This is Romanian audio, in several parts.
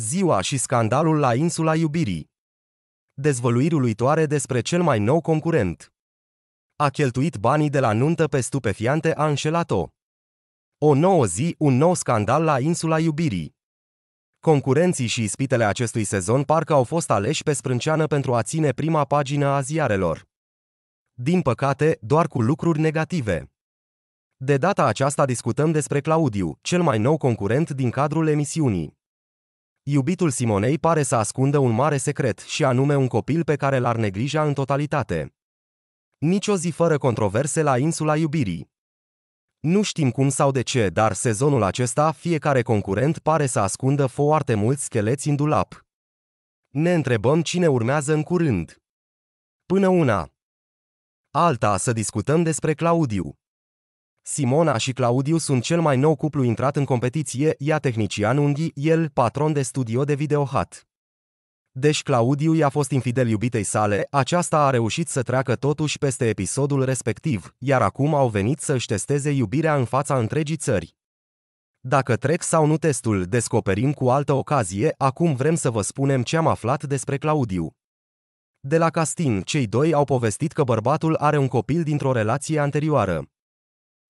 Ziua și scandalul la insula iubirii. Dezvăluiri uluitoare despre cel mai nou concurent. A cheltuit banii de la nuntă pe stupefiante, a înșelat-o. O nouă zi, un nou scandal la insula iubirii. Concurenții și ispitele acestui sezon parcă au fost aleși pe sprânceană pentru a ține prima pagină a ziarelor. Din păcate, doar cu lucruri negative. De data aceasta discutăm despre Claudiu, cel mai nou concurent din cadrul emisiunii. Iubitul Simonei pare să ascundă un mare secret și anume un copil pe care l-ar neglija în totalitate. Nici o zi fără controverse la insula iubirii. Nu știm cum sau de ce, dar sezonul acesta fiecare concurent pare să ascundă foarte mulți scheleți în dulap. Ne întrebăm cine urmează în curând. Până una. Alta să discutăm despre Claudiu. Simona și Claudiu sunt cel mai nou cuplu intrat în competiție, ea tehnician unghii, el patron de studio de videohat. Deși Claudiu i-a fost infidel iubitei sale, aceasta a reușit să treacă totuși peste episodul respectiv, iar acum au venit să-și testeze iubirea în fața întregii țări. Dacă trec sau nu testul, descoperim cu altă ocazie, acum vrem să vă spunem ce am aflat despre Claudiu. De la Castin, cei doi au povestit că bărbatul are un copil dintr-o relație anterioară.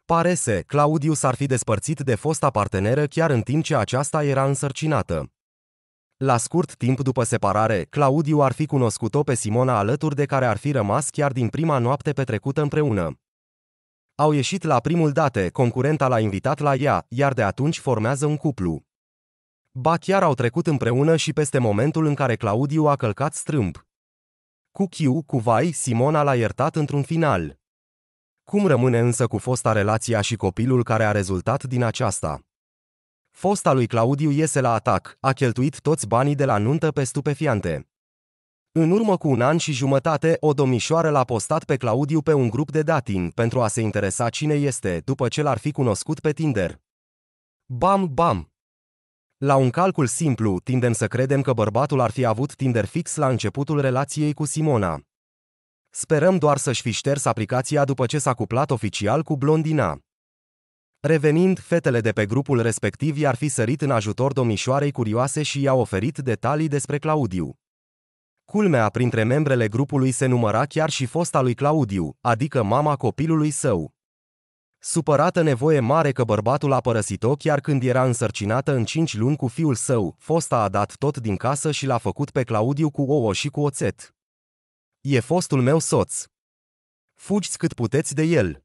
Pare să Claudius ar fi despărțit de fosta parteneră chiar în timp ce aceasta era însărcinată. La scurt timp după separare, Claudiu ar fi cunoscut-o pe Simona alături de care ar fi rămas chiar din prima noapte petrecută împreună. Au ieșit la primul date, concurenta l-a invitat la ea, iar de atunci formează un cuplu. Ba chiar au trecut împreună și peste momentul în care Claudiu a călcat strâmb. Cu Chiu, cu Vai, Simona l-a iertat într-un final. Cum rămâne însă cu fosta relația și copilul care a rezultat din aceasta? Fosta lui Claudiu iese la atac, a cheltuit toți banii de la nuntă pe stupefiante. În urmă cu un an și jumătate, o domnișoară l-a postat pe Claudiu pe un grup de dating pentru a se interesa cine este, după ce l-ar fi cunoscut pe Tinder. Bam, bam! La un calcul simplu, tindem să credem că bărbatul ar fi avut Tinder fix la începutul relației cu Simona. Sperăm doar să-și fi șters aplicația după ce s-a cuplat oficial cu blondina. Revenind, fetele de pe grupul respectiv i-ar fi sărit în ajutor domnișoarei curioase și i-au oferit detalii despre Claudiu. Culmea printre membrele grupului se număra chiar și fosta lui Claudiu, adică mama copilului său. Supărată nevoie mare că bărbatul a părăsit-o chiar când era însărcinată în cinci luni cu fiul său, fosta a dat tot din casă și l-a făcut pe Claudiu cu ouă și cu oțet. E fostul meu soț. Fugiți cât puteți de el.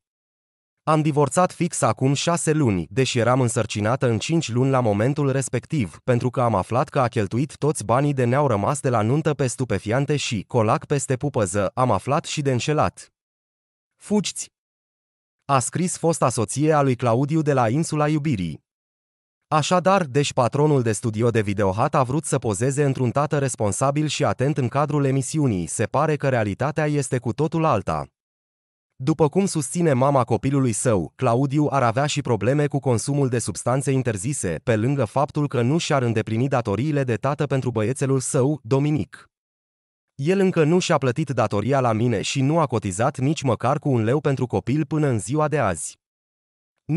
Am divorțat fix acum șase luni, deși eram însărcinată în cinci luni la momentul respectiv, pentru că am aflat că a cheltuit toți banii de ne-au rămas de la nuntă pe stupefiante și colac peste pupăză, am aflat și de înșelat. Fugiți! A scris fosta soție a lui Claudiu de la insula iubirii. Așadar, deci patronul de studio de Videohat a vrut să pozeze într-un tată responsabil și atent în cadrul emisiunii, se pare că realitatea este cu totul alta. După cum susține mama copilului său, Claudiu ar avea și probleme cu consumul de substanțe interzise, pe lângă faptul că nu și-ar îndeplini datoriile de tată pentru băiețelul său, Dominic. El încă nu și-a plătit datoria la mine și nu a cotizat nici măcar cu un leu pentru copil până în ziua de azi.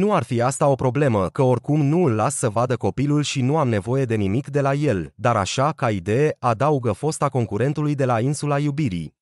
Nu ar fi asta o problemă, că oricum nu îl las să vadă copilul și nu am nevoie de nimic de la el, dar așa, ca idee, adaugă fosta concurentului de la insula iubirii.